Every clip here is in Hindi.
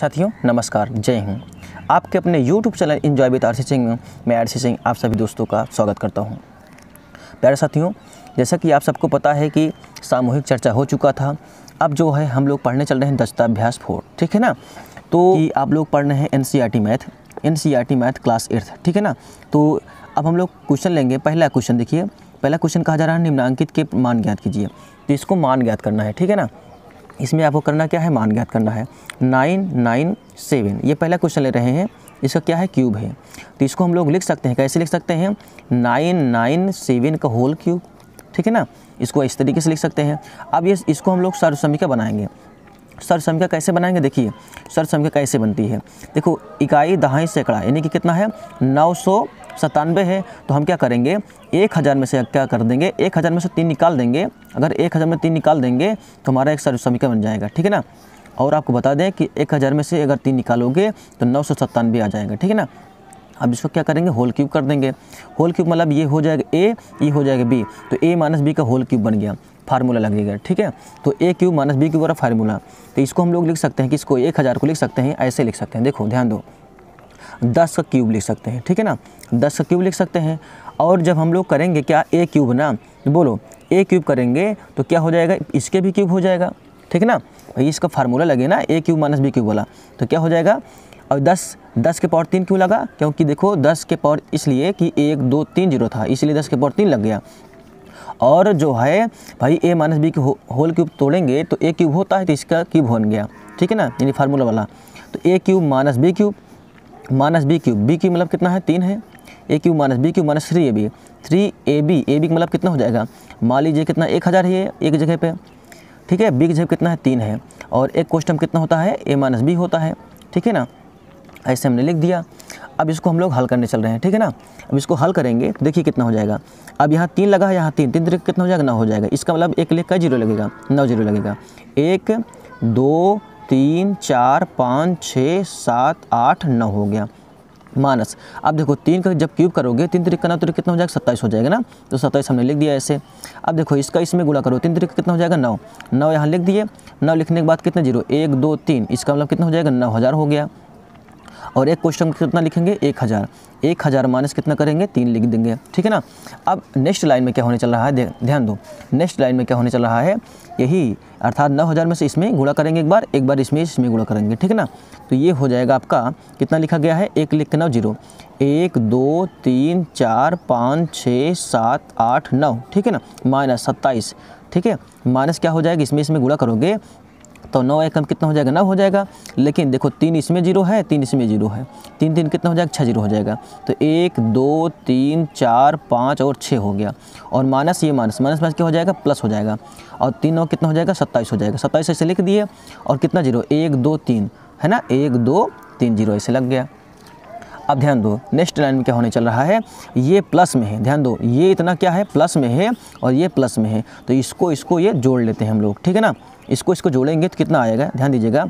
साथियों नमस्कार जय हिंद आपके अपने YouTube channel enjoy with R Singh में मैं आर सिंह आप सभी दोस्तों का स्वागत करता हूं। प्यारे साथियों जैसा कि आप सबको पता है कि सामूहिक चर्चा हो चुका था अब जो है हम लोग पढ़ने चल रहे हैं दस्ताभ्यास फोर ठीक है ना तो आप लोग पढ़ रहे हैं N e math N e math class eighth ठीक है ना तो अब हम लोग क्वेश्चन लेंगे पहला क्वेश्चन देखिए पहला क्वेश्चन कहा जा रहा है निम्नांकित के मान ज्ञात कीजिए तो इसको मान ज्ञात करना है ठीक है ना इसमें आपको करना क्या है मान ज्ञात करना है नाइन नाइन सेवन ये पहला क्वेश्चन ले रहे हैं इसका क्या है क्यूब है तो इसको हम लोग लिख सकते हैं कैसे लिख सकते हैं नाइन नाइन सेवन का होल क्यूब ठीक है ना इसको इस तरीके से लिख सकते हैं अब ये इसको हम लोग सर्वसमिका बनाएंगे सर्वसमिका कैसे बनाएंगे देखिए सर्वसमिका कैसे बनती है देखो इकाई दहाई सैकड़ा यानी कि कितना है नौ सौ सतानवे है तो हम क्या करेंगे एक हज़ार में से क्या कर देंगे एक हज़ार में से तीन निकाल देंगे अगर एक हज़ार में तीन निकाल देंगे तो हमारा एक समीकरण बन जाएगा ठीक है ना और आपको बता दें कि एक हज़ार में से अगर तीन निकालोगे तो नौ सौ सत्तानवे आ जाएगा ठीक है ना अब इसको क्या करेंगे होल क्यूब कर देंगे होल क्यूब मतलब ये हो जाएगा ए ये हो जाएगा बी तो ए माइनस बी का होल क्यूब बन गया फार्मूला लगेगा ठीक है तो ए क्यूब माइनस बी क्यूब वाला फार्मूला तो इसको हम लोग लिख सकते हैं कि इसको एक हज़ार को लिख सकते हैं ऐसे लिख सकते हैं देखो ध्यान दो दस का क्यूब लिख सकते हैं ठीक है ना दस का क्यूब लिख सकते हैं और जब हम लोग करेंगे क्या ए क्यूब ना बोलो ए क्यूब करेंगे तो क्या हो जाएगा इसके भी क्यूब हो जाएगा ठीक है ना भाई इसका फार्मूला लगे ना A cube minus B cube वाला तो क्या हो जाएगा और दस दस के पावर तीन क्यों लगा क्योंकि देखो दस के पावर इसलिए कि एक दो तीन जीरो था इसलिए दस के पावर तीन लग गया और जो है भाई ए माइनस बी के होल क्यूब तोड़ेंगे तो ए क्यूब होता है तो इसका क्यूब बन गया ठीक है ना यानी फार्मूला वाला तो ए cube minus B cube minus B cube B cube मतलब कितना है तीन है ए cube minus B cube minus three A B three A B A B मतलब कितना हो जाएगा मान लीजिए कितना एक हज़ार ही है एक जगह पे ठीक है बी की जगह कितना है तीन है और एक क्वेश्चन कितना होता है ए माइनस बी होता है ठीक है ना ऐसे हमने लिख दिया अब इसको हम लोग हल करने चल रहे हैं ठीक है ना अब इसको हल करेंगे तो देखिए कितना हो जाएगा अब यहाँ तीन लगा है यहाँ तीन तीन तरीके कितना हो जाएगा ना हो जाएगा इसका मतलब एक लेकर का जीरो लगेगा नौ जीरो लगेगा एक दो तीन चार पाँच छः सात आठ नौ हो गया माइनस अब देखो तीन का जब क्यूब करोगे तीन तरीक का नौ तो कितना हो जाएगा सत्ताईस हो जाएगा ना तो सत्ताईस हमने लिख दिया ऐसे अब देखो इसका इसमें गुणा करो तीन तरीक कितना हो जाएगा नौ नौ यहाँ लिख दिए नौ लिखने के बाद कितना जीरो एक दो तीन इसका मतलब कितना हो जाएगा नौ हज़ार हो गया और एक क्वेश्चन कितना लिखेंगे एक हज़ार एक हज़ार माइनस कितना करेंगे तीन लिख देंगे ठीक है ना अब नेक्स्ट लाइन में क्या होने चल रहा है ध्यान दो नेक्स्ट लाइन में क्या होने चल रहा है यही अर्थात नौ हज़ार में से इसमें गुणा करेंगे एक बार एक बार इसमें इसमें गुणा करेंगे ठीक है ना तो ये हो जाएगा आपका कितना लिखा गया है एक लिख के नौ जीरो एक दो तीन चार पाँच छः सात आठ नौ ठीक है ना माइनस सत्ताईस ठीक है माइनस क्या हो जाएगा इसमें इसमें गुणा करोगे तो नौ एकम कम कितना हो जाएगा नौ हो जाएगा लेकिन देखो तीन इसमें जीरो है तीन इसमें जीरो है तीन तीन कितना हो जाएगा छः जीरो हो जाएगा तो एक दो तीन चार पाँच और छः हो गया और माइनस ये माइनस माइनस माइनस क्या हो जाएगा प्लस हो जाएगा और तीन नौ कितना हो जाएगा सत्ताईस हो जाएगा सत्ताईस ऐसे लिख दिए और कितना जीरो एक दो तीन है ना एक दो तीन जीरो ऐसे लग गया अब ध्यान दो नेक्स्ट लाइन में क्या होने चल रहा है ये प्लस में है ध्यान दो ये इतना क्या है प्लस में है और ये प्लस में है तो इसको इसको ये जोड़ लेते हैं हम लोग ठीक है ना इसको इसको जोड़ेंगे तो कितना आएगा ध्यान दीजिएगा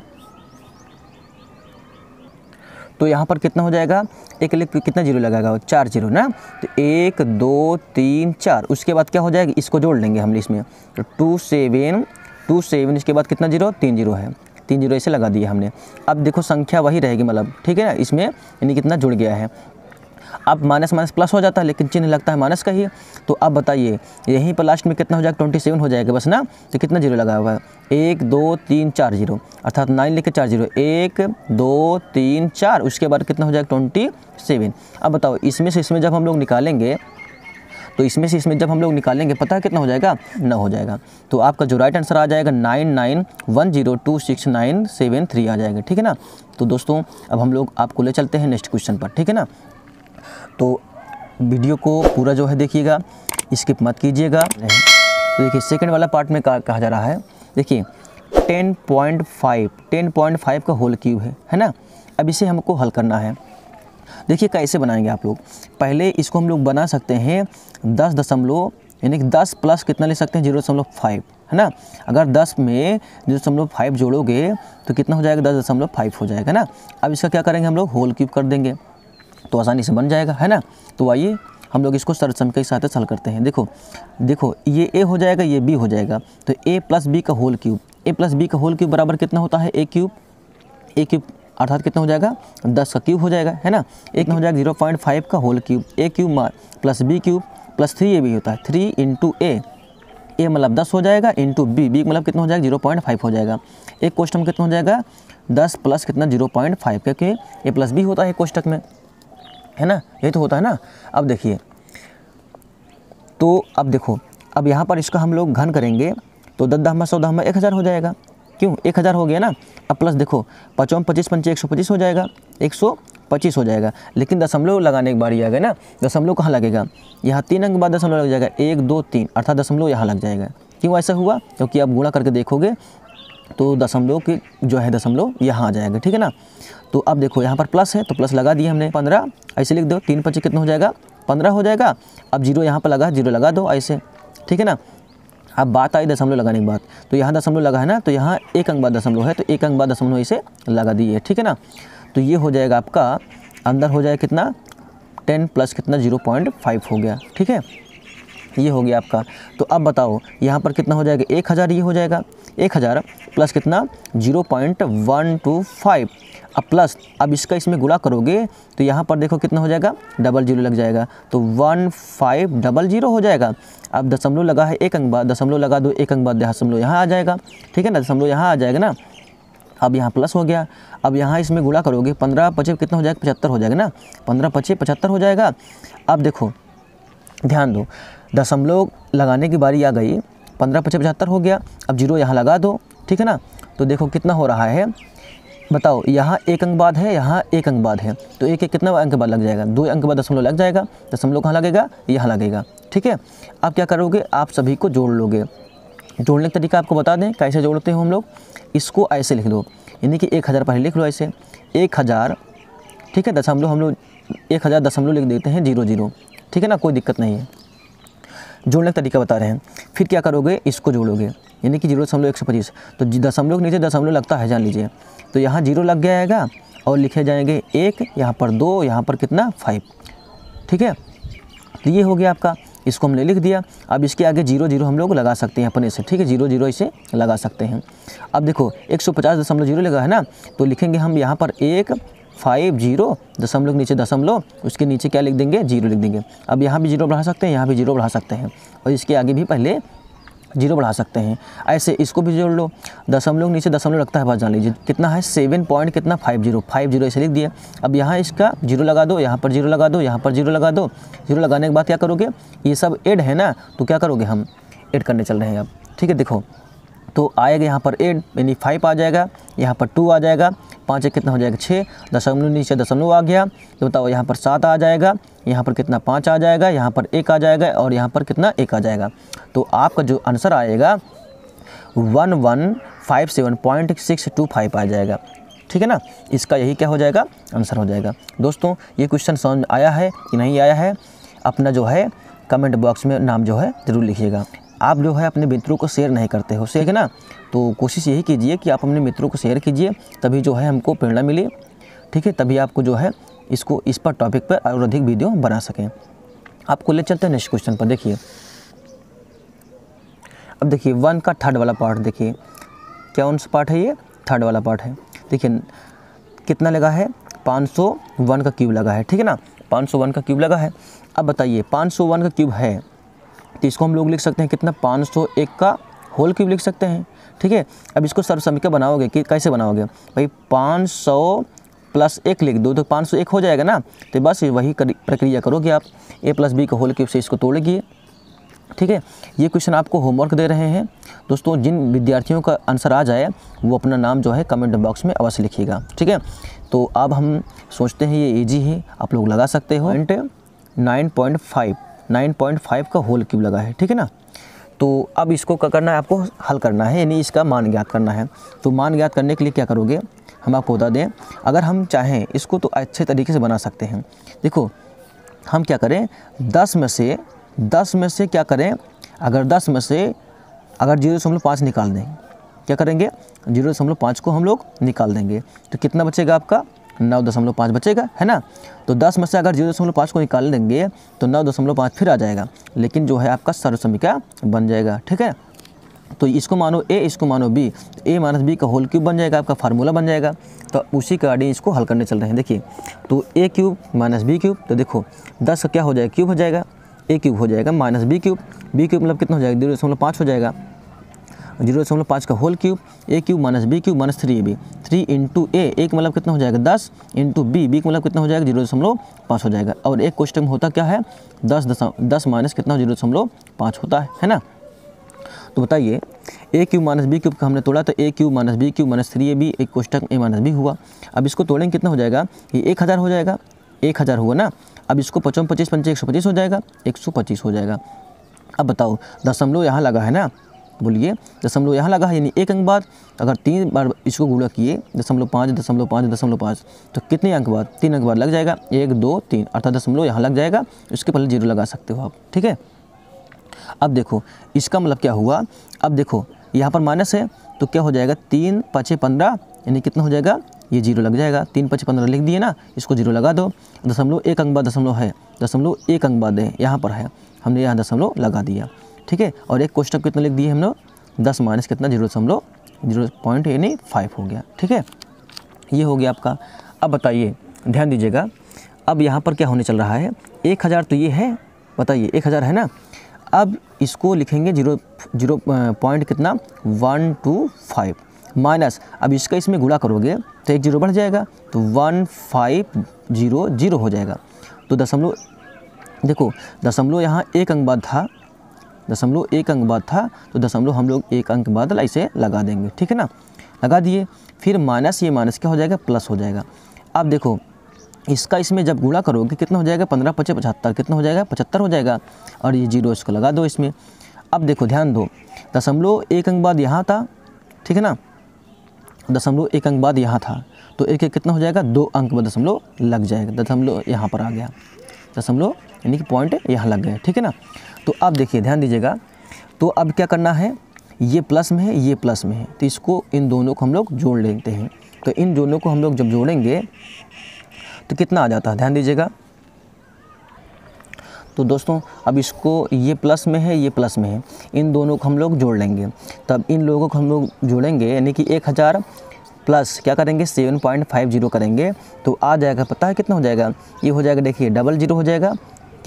तो यहाँ पर कितना हो जाएगा एक लिख कितना जीरो लगाएगा चार जीरो ना तो एक दो तीन चार उसके बाद क्या हो जाएगा इसको जोड़ लेंगे हम इसमें तो टू सेवन टू सेवन इसके बाद कितना जीरो तीन जीरो है तीन जीरो ऐसे लगा दिया हमने अब देखो संख्या वही रहेगी मतलब ठीक है ना इसमें यानी कितना जुड़ गया है अब माइनस माइनस प्लस हो जाता है लेकिन चिन्ह लगता है माइनस का ही तो अब बताइए यहीं पर लास्ट में कितना हो जाएगा ट्वेंटी सेवन हो जाएगा बस ना तो कितना जीरो लगा हुआ है एक दो तीन चार जीरो अर्थात नाइन लेकर चार जीरो एक दो तीन चार उसके बाद कितना हो जाएगा ट्वेंटी सेवन अब बताओ इसमें से इसमें जब हम लोग निकालेंगे तो इसमें से इसमें जब हम लोग निकालेंगे पता है कितना हो जाएगा नौ हो जाएगा तो आपका जो राइट आंसर आ जाएगा nine nine one zero two six nine seven three आ जाएगा ठीक है ना तो दोस्तों अब हम लोग आपको ले चलते हैं नेक्स्ट क्वेश्चन पर ठीक है ना तो वीडियो को पूरा जो है देखिएगा स्किप मत कीजिएगा तो देखिए सेकेंड वाला पार्ट में कहा, कहा जा रहा है देखिए ten point five ten point five का होल क्यूब है है ना अब इसे हमको हल करना है देखिए कैसे बनाएंगे आप लोग पहले इसको हम लोग बना सकते हैं दस दशमलव यानी कि दस प्लस कितना ले सकते हैं जीरो दशमलव फाइव है ना अगर दस में जीरो दशमलव फाइव जोड़ोगे तो कितना हो जाएगा दस दशमलव फाइव हो जाएगा ना अब इसका क्या करेंगे हम लोग होल क्यूब कर देंगे तो आसानी से बन जाएगा है ना तो आइए हम लोग इसको सरसम के साथ हल करते हैं देखो देखो ये ए हो जाएगा ये बी हो जाएगा तो ए प्लस बी का whole cube A plus B का होल क्यूब बराबर कितना होता है ए क्यूब ए क्यूब अर्थात कितना हो जाएगा दस का क्यूब हो जाएगा है ना एक हो जाएगा जीरो पॉइंट फाइव का होल क्यूब ए cube plus B cube plus three ए बी होता है थ्री इंटू ए ए मतलब दस हो जाएगा इंटू बी बी मतलब कितना हो जाएगा जीरो पॉइंट फाइव हो जाएगा एक कोष्टक में कितना हो जाएगा दस प्लस कितना जीरो पॉइंट फाइव क्योंकि ए प्लस बी होता है एक कोष्टक में है ना ये तो होता है ना अब देखिए तो अब देखो अब यहाँ पर इसका हम लोग घन करेंगे तो दस दहमा सौ दहमा एक हज़ार हो जाएगा क्यों एक हज़ार हो गया ना अब प्लस देखो पचों पच्चीस पंचे एक सौ पच्चीस हो जाएगा एक सौ पच्चीस हो जाएगा लेकिन दशमलव लगाने की ये आ गई ना दशमलव कहाँ लगेगा यहाँ तीन अंक बाद दशमलव लग जाएगा एक दो तीन अर्थात दशमलव यहाँ लग जाएगा क्यों ऐसा हुआ क्योंकि आप गुणा करके देखोगे तो दशमलव के जो है दशमलव यहाँ आ जाएगा ठीक है ना तो अब देखो यहाँ पर प्लस है तो प्लस लगा दिए हमने पंद्रह ऐसे लिख दो तीन पच्चीस कितना हो जाएगा पंद्रह हो जाएगा अब जीरो यहाँ पर लगा जीरो लगा दो ऐसे ठीक है ना अब बात आई दशमलव लगाने की बात तो यहाँ दशमलव लगा है ना तो यहाँ एक अंक बाद दशमलव है तो एक अंक बाद दशमलव इसे लगा दिए ठीक है ना तो ये हो जाएगा आपका अंदर हो जाएगा कितना टेन प्लस कितना जीरो पॉइंट फाइव हो गया ठीक है ये हो गया आपका तो अब बताओ यहाँ पर कितना हो जाएगा एक हज़ार ये हो जाएगा एक हज़ार प्लस कितना zero point one two five अब प्लस अब इसका इसमें गुड़ा करोगे तो यहाँ पर देखो कितना हो जाएगा डबल जीरो लग जाएगा तो वन फाइव डबल जीरो हो जाएगा अब दशमलव लगा है एक अंक बाद दशमलव लगा दो एक अंक बाद दशमलव यहाँ आ जाएगा ठीक है ना दशमलव यहाँ आ जाएगा ना अब यहाँ प्लस हो गया अब यहाँ इसमें गुड़ा करोगे पंद्रह पचे कितना हो जाएगा पचहत्तर हो जाएगा ना पंद्रह पचे पचहत्तर हो जाएगा अब देखो ध्यान दो दशमलव लगाने की बारी आ गई पंद्रह पचे पचहत्तर हो गया अब जीरो यहाँ लगा दो ठीक है ना तो देखो कितना हो रहा है बताओ यहाँ एक अंक बाद है यहाँ एक अंक बाद है तो एक एक कितना अंक बाद लग जाएगा दो अंक बाद दशमलव लग जाएगा दशमलव कहाँ लगेगा यहाँ लगेगा ठीक है आप क्या करोगे आप सभी को जोड़ लोगे जोड़ने का तरीका आपको बता दें कैसे जोड़ते हैं हम लोग इसको ऐसे लिख दो यानी कि एक हज़ार पहले लिख लो ऐसे एक हज़ार ठीक है दशमलव हम लोग एक हज़ार दशमलव लिख देते हैं जीरो जीरो ठीक है ना कोई दिक्कत नहीं है जोड़ने का तरीका बता रहे हैं फिर क्या करोगे इसको जोड़ोगे यानी कि जीरो दशमलव एक सौ पच्चीस तो दशमलव के नीचे दशमलव लगता है जान लीजिए तो यहाँ जीरो लग जाएगा और लिखे जाएंगे एक यहाँ पर दो यहाँ पर कितना फाइव ठीक है तो ये हो गया आपका इसको हमने लिख दिया अब इसके आगे जीरो जीरो हम लोग लगा सकते हैं अपने से ठीक है जीरो जीरो इसे लगा सकते हैं अब देखो एक सौ पचास दशमलव जीरो लगा है ना तो लिखेंगे हम यहाँ पर एक फाइव जीरो दशमलव नीचे दशमलव उसके नीचे क्या लिख देंगे जीरो लिख देंगे अब यहाँ भी जीरो बढ़ा सकते हैं यहाँ भी जीरो बढ़ा सकते हैं और इसके आगे भी पहले जीरो बढ़ा सकते हैं ऐसे इसको भी जोड़ लो दशमलव नीचे दशमलव लगता है बात जान लीजिए कितना है सेवन पॉइंट कितना फाइव जीरो फाइव जीरो ऐसे लिख दिया अब यहाँ इसका जीरो लगा दो यहाँ पर जीरो लगा दो यहाँ पर जीरो लगा दो जीरो लगाने के बाद क्या करोगे ये सब एड है ना तो क्या करोगे हम एड करने चल रहे हैं अब ठीक है देखो तो आएगा यहाँ पर एड यानी फाइव आ जाएगा यहाँ पर टू आ जाएगा पाँच एक कितना हो जाएगा छः दशमलव नीचे दशमलव आ गया तो बताओ यहाँ पर सात आ जाएगा यहाँ पर कितना पाँच आ जाएगा यहाँ पर एक आ जाएगा और यहाँ पर कितना एक आ जाएगा तो आपका जो आंसर आएगा one one five seven point six two five आ जाएगा ठीक है ना इसका यही क्या हो जाएगा आंसर हो जाएगा दोस्तों ये क्वेश्चन समझ में आया है कि नहीं आया है अपना जो है कमेंट बॉक्स में नाम जो है ज़रूर लिखिएगा आप जो है अपने मित्रों को शेयर नहीं करते हो ठीक है ना तो कोशिश यही कीजिए कि आप अपने मित्रों को शेयर कीजिए तभी जो है हमको प्रेरणा मिले ठीक है तभी आपको जो है इसको इस पर टॉपिक पर और अधिक वीडियो बना सकें आपको ले चलते हैं नेक्स्ट क्वेश्चन पर देखिए अब देखिए वन का थर्ड वाला पार्ट देखिए क्या कौन सा पार्ट है ये थर्ड वाला पार्ट है देखिए कितना लगा है 501 का क्यूब लगा है ठीक है ना 501 का क्यूब लगा है अब बताइए 501 का क्यूब है तो इसको हम लोग लिख सकते हैं कितना 501 का होल क्यूब लिख सकते हैं ठीक है अब इसको सर्वसमीकरण बनाओगे कि कैसे बनाओगे भाई पाँच सौ प्लस एक लिख दो तो पाँच सौ एक हो जाएगा ना तो बस वही प्रक्रिया करोगे आप ए प्लस बी का होल क्यूब से इसको तोड़िए ठीक है ये क्वेश्चन आपको होमवर्क दे रहे हैं दोस्तों जिन विद्यार्थियों का आंसर आ जाए वो अपना नाम जो है कमेंट बॉक्स में अवश्य लिखिएगा ठीक है तो अब हम सोचते हैं ये इजी है आप लोग लगा सकते हो point nine point five nine point five का होल क्यूब लगा है ठीक है ना तो अब इसको क्या करना है आपको हल करना है यानी इसका मान ज्ञात करना है तो मान ज्ञात करने के लिए क्या करोगे हम आपको बता दें अगर हम चाहें इसको तो अच्छे तरीके से बना सकते हैं देखो हम क्या करें दस में से दस में से क्या करें अगर दस में से अगर जीरो दशमलव पाँच निकाल दें क्या करेंगे जीरो दशमलव पाँच को हम लोग निकाल देंगे तो कितना बचेगा आपका नौ दशमलव पाँच बचेगा है ना तो दस में से अगर जीरो दशमलव पाँच को निकाल देंगे तो नौ दशमलव पाँच फिर आ जाएगा लेकिन जो है आपका सर्वसमिका बन जाएगा ठीक है तो इसको मानो ए इसको मानो बी ए तो माइनस बी का होल क्यूब बन जाएगा आपका फार्मूला बन जाएगा तो उसी के अकॉर्डिंग इसको हल करने चल रहे हैं देखिए तो ए क्यूब माइनस बी क्यूब तो देखो दस का क्या हो जाएगा क्यूब हो जाएगा ए क्यूब हो जाएगा minus B cube B cube मतलब कितना हो जाएगा जीरो दशमलव पाँच हो जाएगा जीरो दशमलव पाँच का whole cube A cube minus B cube minus three A B three into A एक मतलब कितना हो जाएगा दस इंटू बी बी का मतलब कितना हो जाएगा जीरो दशमलव पाँच हो जाएगा और एक क्वेश्चन होता क्या है दस दशम दस माइनस कितना जीरो दशमलव पाँच होता है है ना तो बताइए A cube minus B cube का हमने तोड़ा तो ए cube minus B cube minus three A B एक क्वेश्चन ए माइनस बी हुआ अब इसको तोड़ेंगे कितना हो जाएगा ये एक हज़ार हो जाएगा एक हज़ार हुआ ना अब इसको पचपन पच्चीस पंचे एक सौ पच्चीस हो जाएगा एक सौ पच्चीस हो जाएगा अब बताओ दशमलव यहाँ लगा है ना बोलिए दशमलव यहाँ लगा है यानी एक अंक बाद अगर तीन बार इसको गुणा किए दशमलव पाँच दशमलव पाँच दशमलव पाँच तो कितने अंक बाद तीन अंक बाद लग जाएगा एक दो तीन अर्थात दशमलव यहाँ लग जाएगा इसके पहले जीरो लगा सकते हो आप ठीक है अब देखो इसका मतलब क्या हुआ अब देखो यहाँ पर माइनस है तो क्या हो जाएगा तीन पाँच पंद्रह यानी कितना हो जाएगा ये जीरो लग जाएगा तीन पच पंद्रह लिख दिए ना इसको जीरो लगा दो दशमलव एक अंक बाद दशमलव है दशमलव एक अंक बाद है यहाँ पर है हमने यहाँ दशमलव लगा दिया ठीक है और एक कोष्टक कितना लिख दिए हम लोग दस माइनस कितना जीरो दशमलव जीरो पॉइंट यानी फाइव हो गया ठीक है ये हो गया आपका अब बताइए ध्यान दीजिएगा अब यहाँ पर क्या होने चल रहा है एक हज़ार तो ये है बताइए एक हज़ार है ना अब इसको लिखेंगे जीरो जीरो पॉइंट कितना वन टू फाइव माइनस अब इसका इसमें गुड़ा करोगे तो एक जीरो बढ़ जाएगा तो वन फाइव जीरो जीरो हो जाएगा तो दशमलव देखो दशमलव यहाँ एक अंक बाद था दशमलव एक अंक बाद था तो दशमलव हम लोग एक अंक बाद इसे लगा देंगे ठीक है ना लगा दिए फिर माइनस ये माइनस क्या हो जाएगा प्लस हो जाएगा अब देखो इसका इसमें जब गुणा करोगे कितना हो जाएगा पंद्रह पच्चीस पचहत्तर कितना हो जाएगा पचहत्तर हो जाएगा और ये जीरो इसको लगा दो इसमें अब देखो ध्यान दो दशमलव एक अंक बाद यहाँ था ठीक है ना दशमलव एक अंक बाद यहाँ था तो एक एक कितना हो जाएगा दो अंक बाद दशमलव लग जाएगा दशमलव यहाँ पर आ गया दशमलव यानी कि पॉइंट यहाँ लग गए ठीक है ना तो अब देखिए ध्यान दीजिएगा तो अब क्या करना है ये प्लस में है ये प्लस में है तो इसको इन दोनों को हम लोग जोड़ लेते हैं तो इन दोनों को हम लोग जब जोड़ेंगे तो कितना आ जाता है ध्यान दीजिएगा तो दोस्तों अब इसको ये प्लस में है ये प्लस में है इन दोनों को हम लोग जोड़ लेंगे तब इन लोगों को हम लोग जोड़ेंगे यानी कि एक हज़ार प्लस क्या करेंगे सेवन पॉइंट फाइव जीरो करेंगे तो आ जाएगा पता है कितना हो जाएगा ये हो जाएगा देखिए डबल जीरो हो जाएगा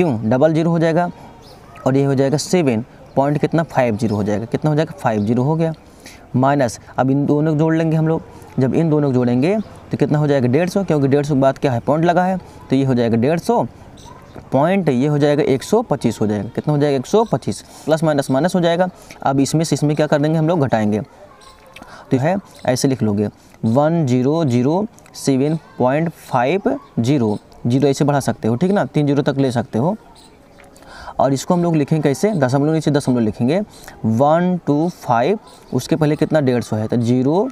क्यों डबल जीरो हो जाएगा और ये हो जाएगा सेवन पॉइंट कितना फाइव जीरो हो जाएगा कितना हो जाएगा फाइव जीरो हो गया माइनस अब इन दोनों को जोड़ लेंगे हम लोग जब इन दोनों को जोड़ेंगे तो कितना हो जाएगा डेढ़ सौ क्योंकि डेढ़ सौ के बाद क्या है पॉइंट लगा है तो ये हो जाएगा डेढ़ सौ पॉइंट ये हो जाएगा एक सौ पच्चीस हो जाएगा कितना हो जाएगा एक सौ पच्चीस प्लस माइनस माइनस हो जाएगा अब इसमें से इसमें क्या कर देंगे हम लोग घटाएँगे तो है ऐसे लिख लोगे one zero zero seven point five zero zero ऐसे बढ़ा सकते हो ठीक ना तीन जीरो तक ले सकते हो और इसको हम लोग लिखेंगे कैसे दशमलव नीचे दशमलव लिखेंगे वन टू फाइव उसके पहले कितना डेढ़ सौ है तो जीरो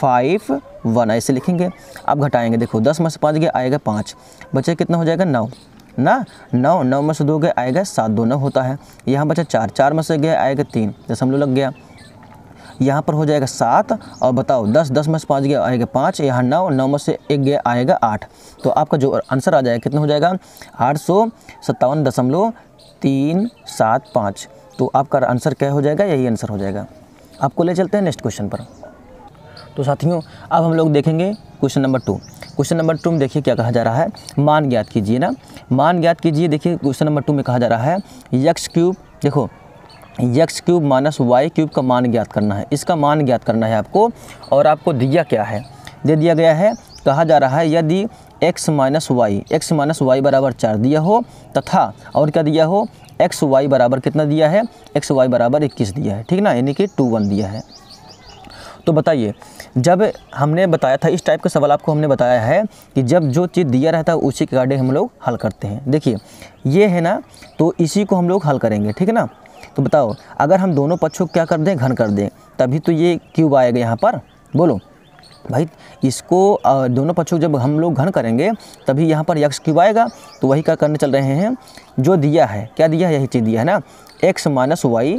फाइव वन ऐसे लिखेंगे अब घटाएंगे देखो दस में से पाँच गया आएगा पाँच बचे कितना हो जाएगा नौ ना नौ नौ में से दो गए आएगा सात दो नौ होता है यहाँ बचा चार चार में से गया आएगा तीन दशमलव लग गया यहाँ पर हो जाएगा सात और बताओ दस दस में से पाँच गया आएगा पाँच यहाँ नौ नौ में से एक गया आएगा आठ तो आपका जो आंसर आ जाएगा कितना हो जाएगा आठ सौ सत्तावन दशमलव तीन सात पाँच तो आपका आंसर क्या हो जाएगा यही आंसर हो जाएगा आपको ले चलते हैं नेक्स्ट क्वेश्चन पर तो साथियों अब हम लोग देखेंगे question number two question number two में देखिए क्या कहा जा रहा है मान ज्ञात कीजिए ना मान ज्ञात कीजिए देखिए क्वेश्चन नंबर टू में कहा जा रहा है यक्स क्यूब देखो X cube minus Y cube का मान ज्ञात करना है इसका मान ज्ञात करना है आपको और आपको दिया क्या है दे दिया गया है कहा जा रहा है यदि X minus Y X minus Y बराबर चार दिया हो तथा और क्या दिया हो एक्स वाई बराबर कितना दिया है एक्स वाई बराबर इक्कीस दिया है ठीक ना यानी कि टू वन दिया है तो बताइए जब हमने बताया था इस टाइप का सवाल आपको हमने बताया है कि जब जो चीज़ दिया रहता है उसी के अकॉर्डिंग हम लोग हल करते हैं देखिए ये है ना तो इसी को हम लोग हल करेंगे ठीक है ना तो बताओ अगर हम दोनों पक्षों को क्या कर दें घन कर दें तभी तो ये क्यूब आएगा यहाँ पर बोलो भाई इसको दोनों पक्षों जब हम लोग घन करेंगे तभी यहाँ पर यक्स क्यूब आएगा तो वही क्या करने चल रहे हैं जो दिया है क्या दिया है यही चीज़ दिया है ना X minus Y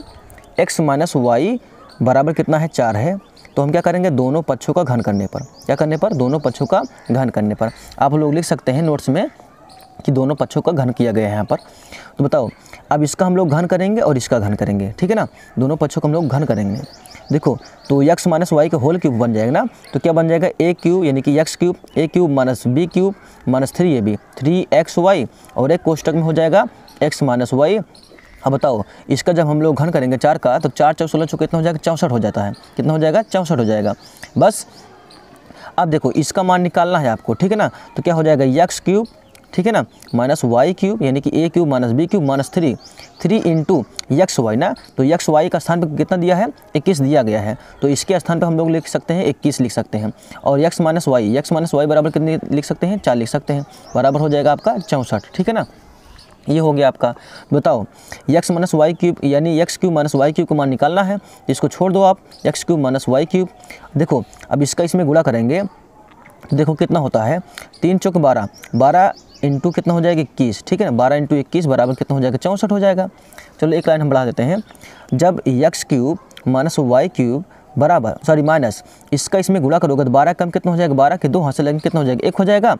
X minus Y बराबर कितना है चार है तो हम क्या करेंगे दोनों पक्षों का घन करने पर क्या करने पर दोनों पक्षों का घन करने पर आप लोग लिख सकते हैं नोट्स में कि दोनों पक्षों का घन किया गया है यहाँ पर तो बताओ अब इसका हम लोग घन करेंगे और इसका घन करेंगे ठीक है ना दोनों पक्षों को हम लोग घन करेंगे देखो तो यक्स माइनस वाई का होल क्यूब बन जाएगा ना तो क्या बन जाएगा ए क्यूब यानी कि X cube A cube minus B cube minus three A B three X Y और एक कोष्टक में हो जाएगा एक्स माइनस वाई अब बताओ इसका जब हम लोग घन करेंगे चार का तो चार चौ सोलह कितना हो जाएगा चौंसठ हो जाता है कितना हो जाएगा चौंसठ हो जाएगा बस अब देखो इसका मान निकालना है आपको ठीक है ना तो क्या हो जाएगा यक्स क्यूब ठीक है ना माइनस वाई क्यूब यानी कि A cube minus B cube minus three three into X Y ना तो यक्स वाई का स्थान पर कितना दिया है इक्कीस दिया गया है तो इसके स्थान पर हम लोग लिख सकते हैं इक्कीस लिख सकते हैं और X minus Y X minus Y बराबर कितने लिख सकते हैं चार लिख सकते हैं बराबर हो जाएगा आपका चौंसठ ठीक है ना ये हो गया आपका बताओ यक्स माइनस वाई क्यूब यानी X cube minus Y cube को मान निकालना है इसको छोड़ दो आप X cube minus Y cube देखो अब इसका इसमें गुड़ा करेंगे देखो कितना होता है तीन चौक बारह बारह इंटू कितना हो जाएगा इक्कीस ठीक है ना बारह इंटू इक्कीस बराबर कितना हो जाएगा चौंसठ हो जाएगा चलो एक लाइन हम बढ़ा देते हैं जब X cube minus Y cube बराबर सॉरी माइनस इसका इसमें गुड़ा करोगे तो बारह कम कितना हो जाएगा बारह के दो हासिल लगेंगे कितना हो जाएगा एक हो जाएगा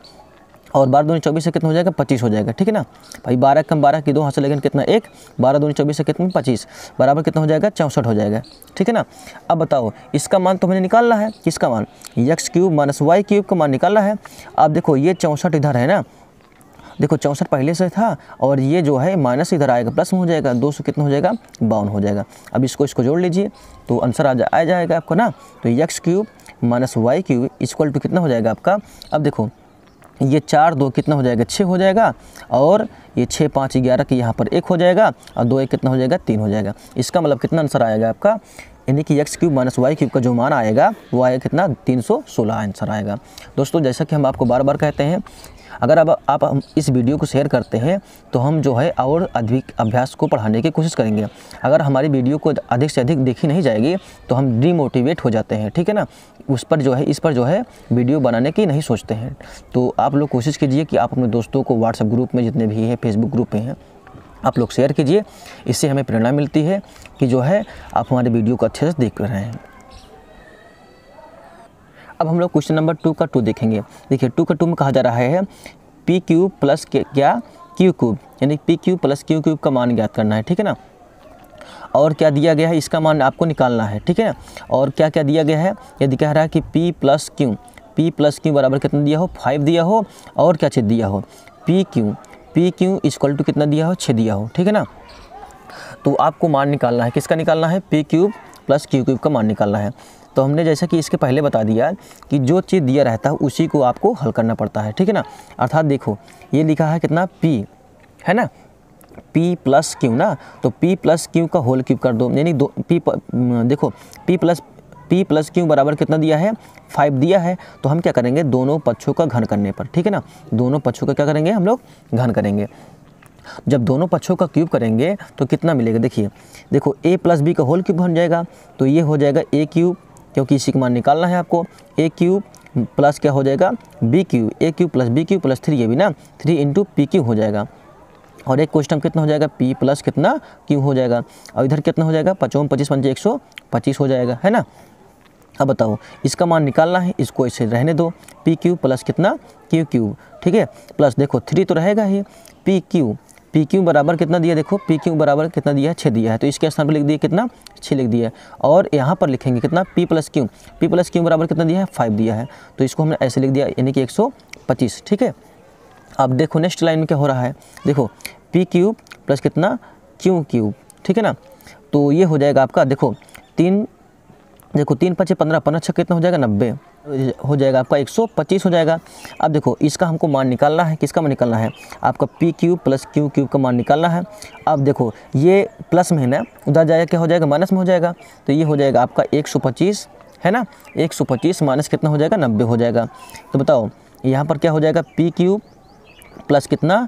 और बारह दोनों चौबीस से कितना हो जाएगा पच्चीस हो जाएगा ठीक है ना भाई बारह कम बारह के दो हासिल लगेंगे कितना एक बारह दोनों चौबीस से कितना पच्चीस बराबर कितना हो जाएगा चौंसठ हो जाएगा ठीक है ना अब बताओ इसका मान तो हमें निकालना है किसका मान X cube minus Y cube का मान निकालना है अब देखो ये चौंसठ इधर है ना देखो चौंसठ पहले से था और ये जो है माइनस इधर आएगा प्लस में हो जाएगा दो सौ कितना हो जाएगा बावन हो जाएगा अब इसको इसको जोड़ लीजिए तो आंसर आ जा आ जाएगा आपका ना तो X cube minus Y cube equal to कितना हो जाएगा आपका अब देखो ये चार दो कितना हो जाएगा छः हो जाएगा और ये छः पाँच ग्यारह के यहाँ पर एक हो जाएगा और दो एक कितना हो जाएगा तीन हो जाएगा इसका मतलब कितना आंसर आएगा आपका यानी कि X cube minus Y cube का जो मान आएगा वो आएगा कितना तीन सौ सोलह आंसर आएगा दोस्तों जैसा कि हम आपको बार बार कहते हैं अगर अब आप हम इस वीडियो को शेयर करते हैं तो हम जो है और अधिक अभ्यास को पढ़ाने की कोशिश करेंगे अगर हमारी वीडियो को अधिक से अधिक देखी नहीं जाएगी तो हम डीमोटिवेट हो जाते हैं ठीक है ना उस पर जो है इस पर जो है वीडियो बनाने की नहीं सोचते हैं तो आप लोग कोशिश कीजिए कि आप अपने दोस्तों को व्हाट्सएप ग्रुप में जितने भी हैं फेसबुक ग्रुप में हैं आप लोग शेयर कीजिए इससे हमें प्रेरणा मिलती है कि जो है आप हमारे वीडियो को अच्छे से देख रहे हैं अब हम लोग क्वेश्चन नंबर टू का टू देखेंगे देखिए टू का टू में कहा जा रहा है पी क्यूब प्लस क्या क्यू क्यूब यानी P Q plus Q cube का मान ज्ञात करना है ठीक है ना और क्या दिया गया है इसका मान आपको निकालना है ठीक है और क्या क्या दिया गया है यदि कह रहा है कि P plus Q P plus Q बराबर कितना दिया हो फाइव दिया हो और क्या छः दिया हो P Q P Q equal to कितना दिया हो छः दिया हो ठीक है ना तो आपको मान निकालना है किसका निकालना है P cube plus Q cube का मान निकालना है तो हमने जैसा कि इसके पहले बता दिया कि जो चीज़ दिया रहता है उसी को आपको हल करना पड़ता है ठीक है ना अर्थात देखो ये लिखा है कितना पी है ना पी प्लस क्यू ना तो पी प्लस क्यू का होल क्यूब कर दो यानी दो पी प, देखो P plus P plus Q बराबर कितना दिया है फाइव दिया है तो हम क्या करेंगे दोनों पक्षों का घन करने पर ठीक है ना दोनों पक्षों का क्या करेंगे हम लोग घन करेंगे जब दोनों पक्षों का क्यूब करेंगे तो कितना मिलेगा देखिए देखो ए प्लस बी का होल क्यूब बन जाएगा तो ये हो जाएगा ए क्यूब क्योंकि इसी का मान निकालना है आपको ए क्यूब प्लस क्या हो जाएगा B Q A Q plus B Q plus three ये भी ना थ्री इंटू पी क्यू हो जाएगा और एक क्वेश्चन कितना हो जाएगा पी प्लस कितना क्यू हो जाएगा और इधर कितना हो जाएगा पचवन पच्चीस पंजे एक सौ पच्चीस हो जाएगा है ना अब बताओ इसका मान निकालना है इसको इसे रहने दो पी क्यू प्लस कितना क्यू क्यूब ठीक है प्लस देखो थ्री तो रहेगा ही पी क्यू पी क्यू बराबर कितना दिया देखो पी क्यू बराबर कितना दिया है छः दिया है तो इसके स्थान पर लिख दिया कितना छः लिख दिया है और यहाँ पर लिखेंगे कितना P plus Q P plus Q बराबर कितना दिया है फाइव दिया है तो इसको हमने ऐसे लिख दिया यानी कि एक सौ पच्चीस ठीक है अब देखो नेक्स्ट लाइन में क्या हो रहा है देखो पी क्यू प्लस कितना क्यू क्यू ठीक है ना तो ये हो जाएगा आपका देखो तीन देखो तीन पच्चीस पंद्रह पंद्रह छः कितना हो जाएगा नब्बे हो जाएगा आपका 125 हो जाएगा अब देखो इसका हमको मान निकालना है किसका मान निकालना है आपका P cube plus Q cube का मान निकालना है अब देखो ये प्लस में है ना उधर जाएगा क्या हो जाएगा माइनस में हो जाएगा तो ये हो जाएगा आपका 125 है ना 125 माइनस कितना हो जाएगा नब्बे हो जाएगा तो बताओ यहाँ पर क्या हो जाएगा पी क्यूब प्लस कितना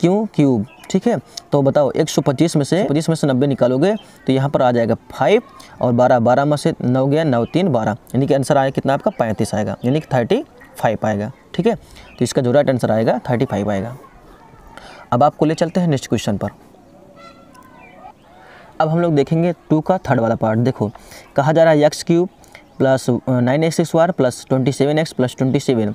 क्यू क्यूब ठीक है तो बताओ 125 में से पच्चीस में से 90 निकालोगे तो यहाँ पर आ जाएगा फाइव और बारह बारह में से नौ गया नौ तीन बारह यानी कि आंसर आया कितना आपका पैंतीस आएगा यानी कि थर्टी फाइव आएगा ठीक है तो इसका जो राइट आंसर आएगा थर्टी फाइव आएगा अब आपको ले चलते हैं नेक्स्ट क्वेश्चन पर अब हम लोग देखेंगे टू का थर्ड वाला पार्ट देखो कहा जा रहा है X cube plus nine X square plus twenty seven X plus twenty seven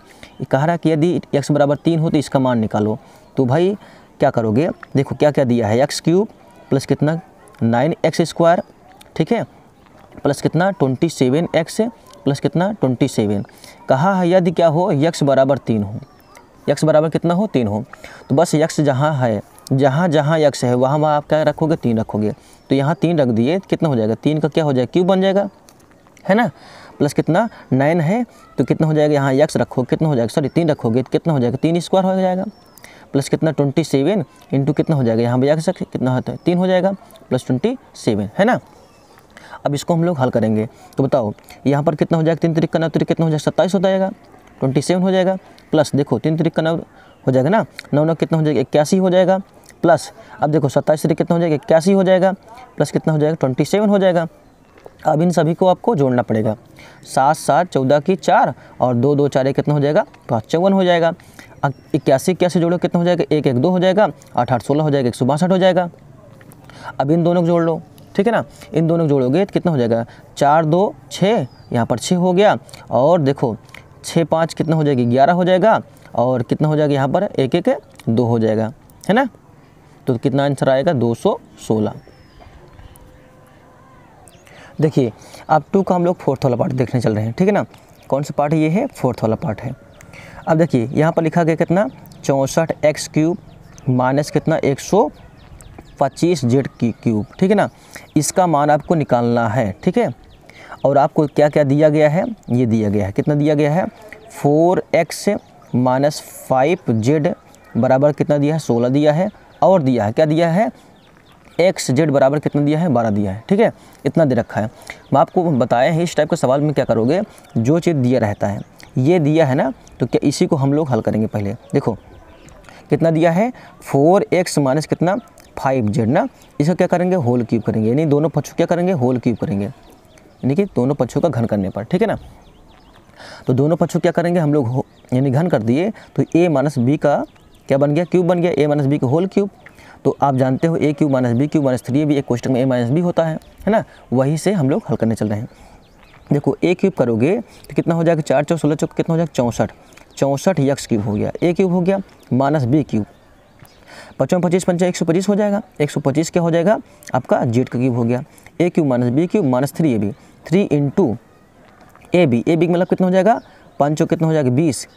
कह रहा कि यदि एक्स बराबर तीन हो तो इसका मान निकालो तो भाई क्या करोगे देखो क्या क्या दिया है एक्स क्यूब प्लस कितना नाइन एक्स स्क्वायर ठीक है प्लस कितना ट्वेंटी सेवन एक्स प्लस कितना ट्वेंटी सेवन कहा है यदि क्या हो यक्स बराबर तीन हो यक्स बराबर कितना हो तीन हो तो बस यक्स जहाँ है जहाँ जहाँ यक्स है वहाँ वहाँ आप क्या रखोगे तीन रखोगे तो यहाँ तीन रख दिए कितना हो जाएगा तीन का क्या हो जाएगा क्यूब बन जाएगा है ना प्लस कितना नाइन है तो कितना हो जाएगा यहाँ यक्स रखोगे कितना हो जाएगा सॉरी तीन रखोगे तो कितना हो जाएगा तीन स्क्वायर हो जाएगा प्लस कितना ट्वेंटी सेवन इंटू कितना हो जाएगा यहाँ भी जा सकते कितना होता है तो तीन हो जाएगा प्लस ट्वेंटी सेवन है ना अब इसको हम लोग हल करेंगे तो बताओ यहाँ पर कितना हो जाएगा तीन तरीक का नौ तरीक कितना हो जाएगा सत्ताईस हो जाएगा ट्वेंटी सेवन हो जाएगा प्लस देखो तीन तरीक का नौ हो जाएगा ना नौ नौ कितना हो जाएगा इक्यासी हो जाएगा प्लस अब देखो सत्ताईस तरीक कितना हो जाएगा इक्यासी हो जाएगा प्लस कितना हो जाएगा ट्वेंटी सेवन हो जाएगा अब इन सभी को आपको जोड़ना पड़ेगा सात सात चौदह की चार और दो दो चार एक कितना हो जाएगा पाँच तो चौवन हो जाएगा इक्यासी इक्यासी जोड़ो कितना हो जाएगा एक एक दो हो जाएगा आठ आठ सोलह हो जाएगा एक सौ बासठ हो जाएगा अब इन दोनों को जोड़ लो ठीक है ना इन दोनों को जोड़ोगे तो कितना हो जाएगा चार दो छः यहाँ पर छः हो गया और देखो छः पाँच कितना हो जाएगी ग्यारह हो जाएगा और कितना हो जाएगा यहाँ पर एक एक दो हो जाएगा है ना तो कितना आंसर आएगा दो सौ सोलह देखिए अब टू का हम लोग फोर्थ वाला पार्ट देखने चल रहे हैं ठीक है ना कौन सा पार्ट ये है फोर्थ वाला पार्ट है अब देखिए यहाँ पर लिखा गया कितना चौंसठ एक्स क्यूब माइनस कितना एक सौ पच्चीस जेड की क्यूब ठीक है ना इसका मान आपको निकालना है ठीक है और आपको क्या क्या दिया गया है ये दिया गया है कितना दिया गया है four x minus five Z बराबर कितना दिया है सोलह दिया है और दिया है क्या दिया है एक्स जेड बराबर कितना दिया है बारह दिया है ठीक है इतना दे रखा है मैं आपको बताया है इस टाइप के सवाल में क्या करोगे जो चीज़ दिया रहता है ये दिया है ना तो क्या इसी को हम लोग हल करेंगे पहले देखो कितना दिया है फोर एक्स माइनस कितना फाइव जेड ना इसका क्या करेंगे होल क्यूब करेंगे यानी दोनों पक्षों क्या करेंगे होल क्यूब करेंगे यानी कि दोनों पक्षों का घन करने पर ठीक है ना तो दोनों पक्षों क्या करेंगे हम लोग यानी घन कर दिए तो ए माइनस बी का क्या बन गया क्यूब बन गया ए माइनस बी का होल क्यूब तो आप जानते हो A Q minus B Q minus three भी एक क्वेश्चन में ए माइनस बी होता है है ना वही से हम लोग हल करने चल रहे हैं देखो ए क्यूब करोगे तो कितना हो जाएगा चार चौ सोलह चौक कितना हो जाएगा चौंसठ चौंसठ यक्स क्यूब हो गया ए क्यूब हो गया माइनस बी क्यूब पचपन पच्चीस पंचायत एक सौ पच्चीस हो जाएगा एक सौ पच्चीस क्या हो जाएगा आपका जेड का क्यूब हो गया a cube minus B cube minus three A B three into a B A B मतलब कितना हो जाएगा पाँच कितना हो जाएगा बीस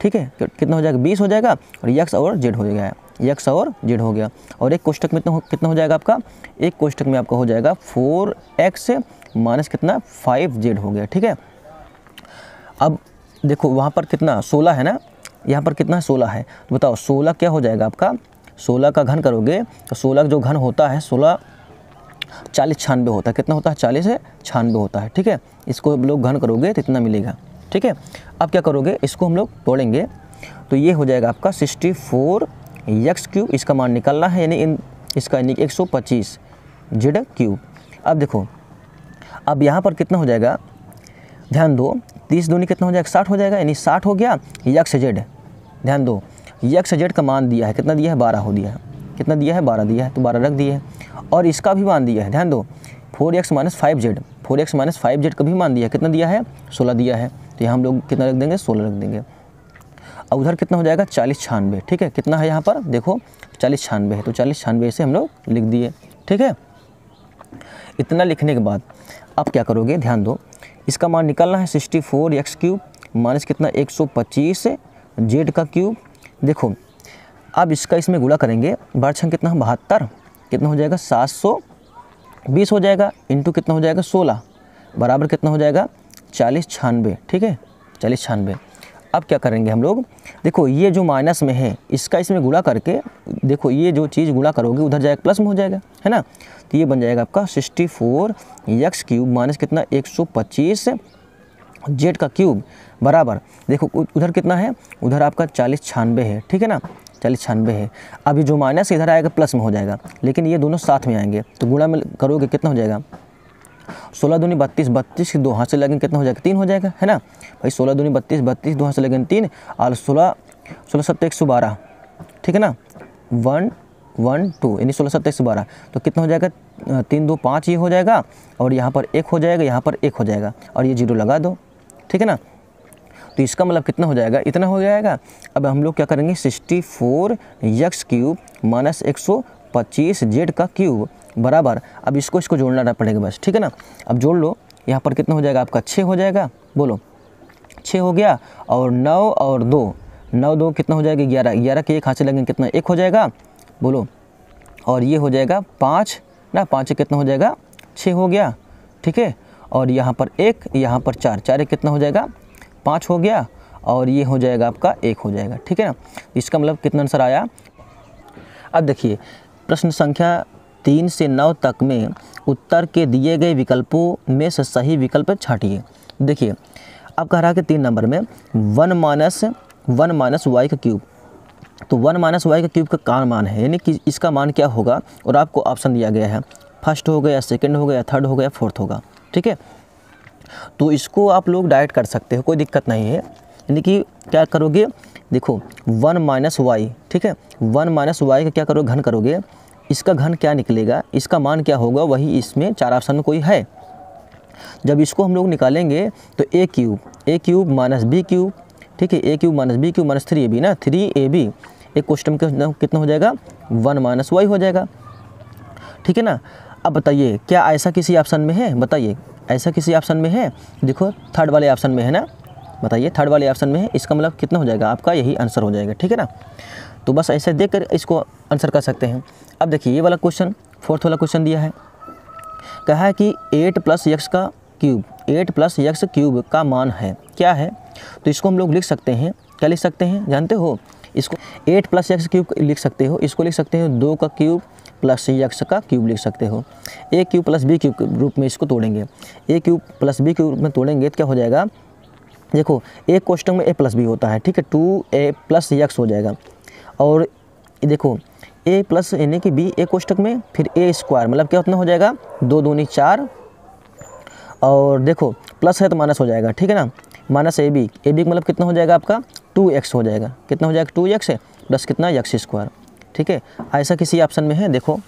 ठीक है कितना हो जाएगा बीस हो जाएगा और यक्स और जेड हो जाएगा यक्स और जेड हो गया और एक कोष्टक में तो कितना हो जाएगा आपका एक कोष्टक में आपका हो जाएगा फोर एक्स माइनस कितना फाइव जेड हो गया ठीक है अब देखो वहाँ पर कितना सोलह है ना यहाँ पर कितना सोलह है तो बताओ सोलह क्या हो जाएगा आपका सोलह का घन करोगे तो सोलह का जो घन होता है सोलह चालीस छानबे होता है कितना होता है चालीस छानबे होता है ठीक है इसको हम लोग घन करोगे तो इतना मिलेगा ठीक है अब क्या करोगे इसको हम लोग तोड़ेंगे तो ये हो जाएगा आपका सिक्सटी फोर यक्स क्यूब इसका मान निकलना रहा है यानी इन इसका यानी एक सौ पच्चीस जेड क्यूब अब देखो अब यहाँ पर कितना हो जाएगा ध्यान दो तीस दूनी कितना हो जाएगा साठ हो जाएगा यानी साठ हो गया यक्स जेड ध्यान दो यक्स जेड का मान दिया है कितना दिया है बारह हो दिया है कितना दिया है बारह दिया है तो बारह रख दिया है और इसका भी मान दिया है ध्यान दो four x minus five z four x minus five z का भी मान दिया है कितना दिया है सोलह दिया है तो यहाँ हम लोग कितना रख देंगे सोलह रख देंगे और उधर कितना हो जाएगा चालीस छानवे ठीक है कितना है यहाँ पर देखो चालीस छानवे है तो चालीस छानवे से हम लोग लिख दिए ठीक है इतना लिखने के बाद अब क्या करोगे ध्यान दो इसका मान निकालना है sixty four x cube minus कितना एक सौ पच्चीस जेड का क्यूब देखो अब इसका इसमें गुड़ा करेंगे बारह कितना है बहत्तर कितना हो जाएगा सात सौ बीस हो जाएगा इंटू कितना हो जाएगा सोलह बराबर कितना हो जाएगा चालीस छानवे ठीक है चालीस छानवे अब क्या करेंगे हम लोग देखो ये जो माइनस में है इसका इसमें गुणा करके देखो ये जो चीज़ गुणा करोगे उधर जाएगा प्लस में हो जाएगा है ना तो ये बन जाएगा आपका sixty four x cube minus कितना एक सौ पच्चीस जेड का क्यूब बराबर देखो उधर कितना है उधर आपका चालीस छानबे है ठीक है ना चालीस छानबे है अभी जो माइनस इधर आएगा प्लस में हो जाएगा लेकिन ये दोनों साथ में आएंगे तो गुणा में करोगे कितना हो जाएगा सोलह दूनी बत्तीस बत्तीस दो हाथ से लगेंगे कितना हो जाएगा तीन हो जाएगा है ना भाई सोलह दूनी बत्तीस बत्तीस दो हाथ से लगेंगे तीन और सोलह सोलह सत्तर एक सौ बारह ठीक है ना वन वन टू यानी सोलह सत्तर एक सौ बारह तो कितना हो जाएगा तीन दो पाँच ये हो जाएगा और यहाँ पर एक हो जाएगा यहाँ पर एक हो जाएगा और ये जीरो लगा दो ठीक है ना तो इसका मतलब कितना हो जाएगा इतना हो जाएगा अब हम लोग क्या करेंगे sixty four x cube minus एक सौ पच्चीस जेड का क्यूब बराबर अब इसको इसको जोड़ना पड़ेगा बस ठीक है ना अब जोड़ लो यहाँ पर कितना हो जाएगा आपका छः हो जाएगा बोलो छः हो गया और नौ और दो नौ दो कितना हो जाएगा ग्यारह ग्यारह के एक हाथ से लगेंगे कितना एक हो जाएगा बोलो और ये हो जाएगा पाँच ना पाँच कितना हो जाएगा छः हो गया ठीक है और यहाँ पर एक यहाँ पर चार चार एक कितना हो जाएगा पाँच हो गया और ये हो जाएगा आपका एक हो जाएगा ठीक है ना इसका मतलब कितना आंसर आया अब देखिए प्रश्न संख्या तीन से नौ तक में उत्तर के दिए गए विकल्पों में से सही विकल्प छाटिए देखिए अब कह रहा है कि तीन नंबर में one minus one minus Y का क्यूब तो वन माइनस वाई का क्यूब का कार मान है यानी कि इसका मान क्या होगा और आपको ऑप्शन दिया गया है फर्स्ट हो गया सेकेंड हो गया थर्ड हो गया फोर्थ होगा ठीक है तो इसको आप लोग डाइट कर सकते हो कोई दिक्कत नहीं है यानी कि क्या करोगे देखो वन माइनस वाई ठीक है वन माइनस वाई का क्या करोगे घन करोगे इसका घन क्या निकलेगा इसका मान क्या होगा वही इसमें चार ऑप्शन कोई है जब इसको हम लोग निकालेंगे तो ए क्यूब ए क्यूब माइनस बी क्यूब ठीक है ए cube minus B cube minus three ए बी ना थ्री ए बी एक क्वेश्चन कितना हो जाएगा वन माइनस वाई हो जाएगा ठीक है ना अब बताइए क्या ऐसा किसी ऑप्शन में है बताइए ऐसा किसी ऑप्शन में है देखो थर्ड वाले ऑप्शन में है ना बताइए थर्ड वाले ऑप्शन में है इसका मतलब कितना हो जाएगा आपका यही आंसर हो जाएगा ठीक है ना तो बस ऐसे देख कर इसको आंसर कर सकते हैं अब देखिए ये वाला क्वेश्चन फोर्थ वाला क्वेश्चन दिया है कहा है कि एट प्लस यक्स का cube eight plus x cube का मान है क्या है तो इसको हम लोग लिख सकते हैं क्या लिख सकते हैं जानते हो इसको एट प्लस यक्स क्यूब लिख सकते हो इसको लिख सकते हो दो का क्यूब प्लस यक्स का क्यूब लिख सकते हो a cube plus B cube रूप में इसको तोड़ेंगे a cube plus B cube में तोड़ेंगे तो क्या हो जाएगा देखो एक क्वेश्चन में ए प्लस बी होता है ठीक है टू ए प्लस यक्स हो जाएगा और देखो ए प्लस यानी कि बी ए कोष्टक में फिर ए स्क्वायर मतलब क्या उतना हो जाएगा दो दूनी चार और देखो प्लस है तो माइनस हो जाएगा ठीक है ना minus a B A B मतलब कितना हो जाएगा आपका टू एक्स हो जाएगा कितना हो जाएगा टू एक्स प्लस कितना एक्स स्क्वायर ठीक है ऐसा किसी ऑप्शन में है देखो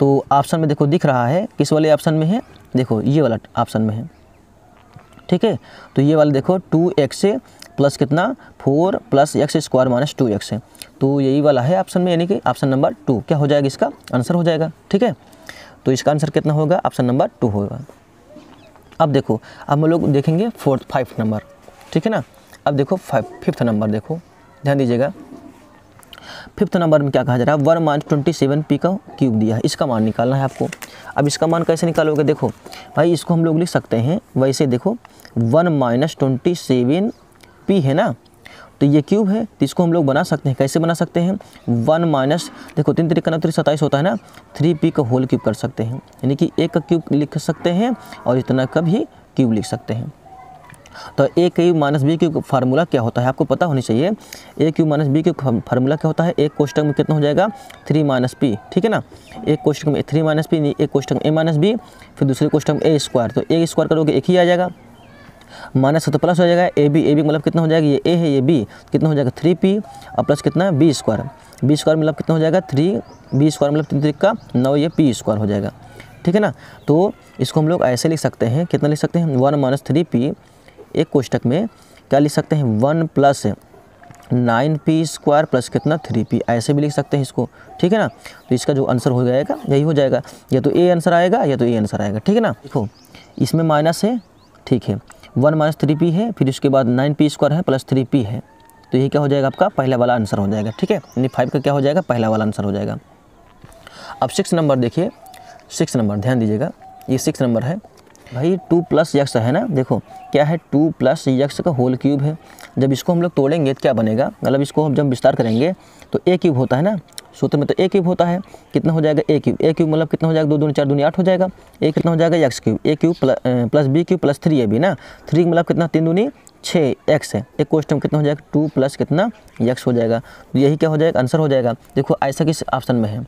तो ऑप्शन में देखो दिख रहा है किस वाले ऑप्शन में है देखो ये वाला ऑप्शन में है ठीक है तो ये वाला देखो टू एक्स प्लस कितना four plus x square minus two x है तो यही वाला है ऑप्शन में यानी कि ऑप्शन नंबर टू क्या हो जाएगा इसका आंसर हो जाएगा ठीक है तो इसका आंसर कितना होगा ऑप्शन नंबर टू होगा अब देखो अब हम लोग देखेंगे फोर्थ फाइव नंबर ठीक है ना अब देखो फाइव फिफ्थ नंबर देखो ध्यान दीजिएगा फिफ्थ नंबर में क्या कहा जा रहा है वन मान ट्वेंटी सेवन पी का क्यूब दिया है इसका मान निकालना है आपको अब इसका मान कैसे निकालोगे देखो भाई इसको हम लोग लिख सकते हैं वैसे देखो one minus twenty seven p है ना तो ये क्यूब है तो इसको हम लोग बना सकते हैं कैसे बना सकते हैं वन माइनस देखो तीन तरीका नौ थ्री सत्ताईस होता है ना थ्री पी का होल क्यूब कर सकते हैं यानी कि एक का क्यूब लिख सकते हैं और इतना का भी क्यूब लिख सकते हैं तो ए cube minus B cube formula क्या होता है आपको पता होनी चाहिए a cube minus B cube formula क्या होता है एक कोष्टक में कितना हो जाएगा थ्री माइनस पी ठीक है ना एक कोष्टक में थ्री माइनस पी एक कोष्टक में ए माइनस बी फिर दूसरे कोष्टक में ए स्क्वायर तो ए स्क्वायर करोगे एक ही आ जाएगा माइनस तो प्लस हो जाएगा ए बी ए बी मतलब कितना हो जाएगा ये ए है ये बी कितना हो जाएगा थ्री पी और प्लस कितना बी स्क्वायर बी स्क्वायर मतलब कितना हो जाएगा थ्री बी स्क्वायर मतलब तीन तरीक का नौ ये पी स्क्वायर हो जाएगा ठीक है ना तो इसको हम लोग ऐसे लिख सकते हैं कितना लिख सकते हैं वन माइनस थ्री पी एक कोष्टक में क्या लिख सकते हैं one plus nine p square plus कितना थ्री पी ऐसे भी लिख सकते हैं इसको ठीक है ना तो इसका जो आंसर हो जाएगा यही हो जाएगा या तो ए आंसर आएगा या तो ए आंसर आएगा ठीक है ना देखो इसमें माइनस है ठीक है वन माइनस थ्री पी है फिर उसके बाद नाइन पी स्क्वायर है प्लस थ्री पी है तो ये क्या हो जाएगा आपका पहला वाला आंसर हो जाएगा ठीक है यानी फाइव का क्या हो जाएगा पहला वाला आंसर हो जाएगा अब सिक्स नंबर देखिए सिक्स नंबर ध्यान दीजिएगा ये सिक्स नंबर है भाई टू प्लस यक्स है ना देखो क्या है टू प्लस यक्स का होल क्यूब है जब इसको हम लोग तोड़ेंगे तो क्या बनेगा मतलब इसको हम जब विस्तार करेंगे तो ए क्यूब होता है ना सूत्र में तो ए क्यूब होता है कितना हो जाएगा ए क्यूब ए क्यूब मतलब कितना हो जाएगा दो दूनी चार दूनी आठ हो जाएगा ए कितना हो जाएगा एक्स क्यूब ए cube plus B cube plus three ए बी ना थ्री मतलब कितना तीन दूनी छः एक्स है एक क्वेश्चन कितना हो जाएगा टू प्लस कितना एक्स हो जाएगा तो यही क्या हो जाएगा आंसर हो जाएगा देखो ऐसा किस ऑप्शन में है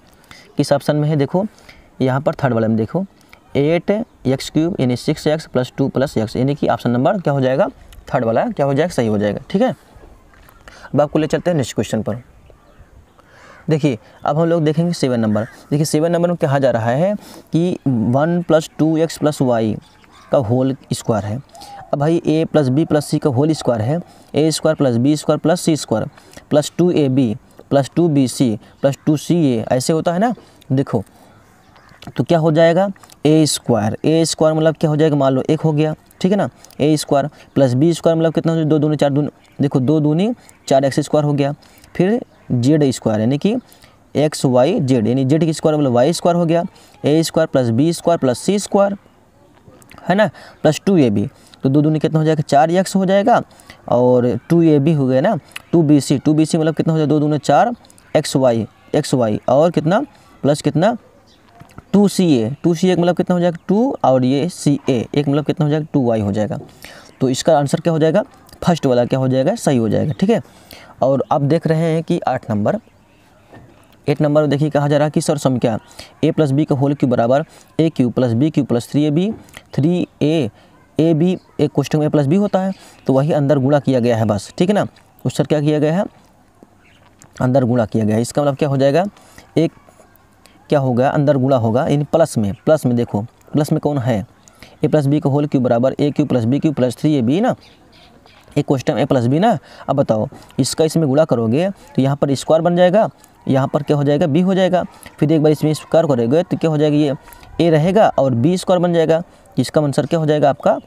किस ऑप्शन में है देखो यहाँ पर थर्ड वाले में देखो एट एक्स क्यूब यानी six x plus two plus x यानी कि ऑप्शन नंबर क्या हो जाएगा थर्ड वाला क्या हो जाएगा सही हो जाएगा ठीक है अब आपको ले चलते हैं नेक्स्ट क्वेश्चन पर देखिए अब हम लोग देखेंगे सेवन नंबर देखिए सेवन नंबर में कहा जा रहा है कि one plus two x plus y का होल स्क्वायर है अब भाई a plus b plus c का होल स्क्वायर है a square plus b square plus c square plus two a b plus two b c plus two c a ऐसे होता है ना देखो तो क्या हो जाएगा ए स्क्वायर ए स्क्वायर मतलब क्या हो जाएगा मान लो एक हो गया ठीक है ना a square plus b square मतलब कितना हो दो दूनी चार दून देखो दो दूनी चार एक्स स्क्वायर हो गया फिर जेड स्क्वायर यानी कि एक्स वाई जेड यानी जेड की स्क्वायर मतलब वाई स्क्वायर हो गया a square plus b square plus c square है ना प्लस टू ए बी तो दो दूनी कितना हो जाएगा चार एक्स हो जाएगा और टू ए बी हो गया ना two b c two b c मतलब कितना हो जाएगा दो दूनी चार एक्स वाई एक्स वाई और कितना प्लस कितना to c A to c ए मतलब कितना हो जाएगा टू और ये सी ए एक मतलब कितना हो जाएगा टू वाई हो जाएगा तो इसका आंसर क्या हो जाएगा फर्स्ट वाला क्या हो जाएगा सही हो जाएगा ठीक है और आप देख रहे हैं कि आठ नंबर एट नंबर में देखिए कहा जा रहा है कि sir sum a plus B का होल क्यू बराबर a Q plus B Q plus three A B three a a B एक क्वेश्चन में ए प्लस बी होता है तो वही अंदर गुणा किया गया है बस ठीक है ना उस सर क्या किया गया है अंदर गुणा किया गया है इसका मतलब क्या हो जाएगा एक क्या होगा अंदर गुणा होगा यानी प्लस में प्लस में देखो प्लस में कौन है ए प्लस बी का होल क्यू बराबर a Q plus B Q plus three A b ना एक क्वेश्चन ए प्लस बी ना अब बताओ इसका इसमें गुड़ा करोगे तो यहाँ पर स्क्वायर बन जाएगा यहाँ पर क्या हो जाएगा बी हो जाएगा फिर एक बार इसमें स्क्वायर करोगे तो क्या हो जाएगा ये ए रहेगा और बी स्क्वायर बन जाएगा इसका आंसर क्या हो जाएगा आपका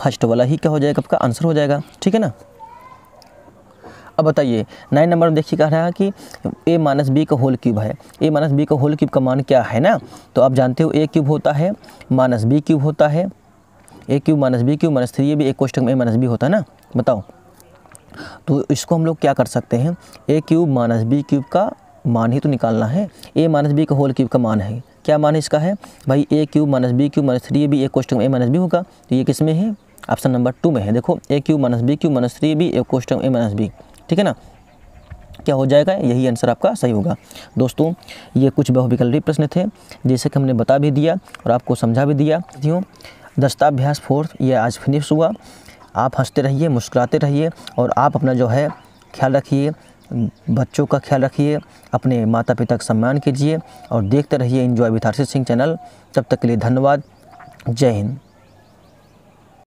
फर्स्ट वाला ही क्या हो जाएगा आपका आंसर हो जाएगा ठीक है ना अब बताइए नाइन नंबर में देखिए कह रहा है कि ए माइनस बी का होल क्यूब है ए माइनस बी का होल क्यूब का मान क्या है ना तो आप जानते हो ए क्यूब होता है माइनस बी क्यूब होता है a Q minus B Q minus three ये भी एक कोष्टक में ए माइनस बी होता है ना बताओ तो इसको हम लोग क्या कर सकते हैं a cube minus B cube का मान ही तो निकालना है ए माइनस बी का होल क्यूब का मान है क्या मान इसका है भाई a cube minus B cube minus three ये भी एक कोष्टक में ए माइनस बी होगा तो ये किस में है ऑप्शन नंबर टू में है देखो a cube minus B cube minus three भी एक कोष्टक में ए माइनस बी ठीक है ना क्या हो जाएगा यही आंसर आपका सही होगा दोस्तों ये कुछ बहुविकल्पी प्रश्न थे जैसे कि हमने बता भी दिया और आपको समझा भी दिया दस्ताभ्यास फोर्थ ये आज फिनिश हुआ आप हंसते रहिए मुस्कुराते रहिए और आप अपना जो है ख्याल रखिए बच्चों का ख्याल रखिए अपने माता पिता का सम्मान कीजिए और देखते रहिए enjoy with Harshit Singh channel तब तक के लिए धन्यवाद जय हिंद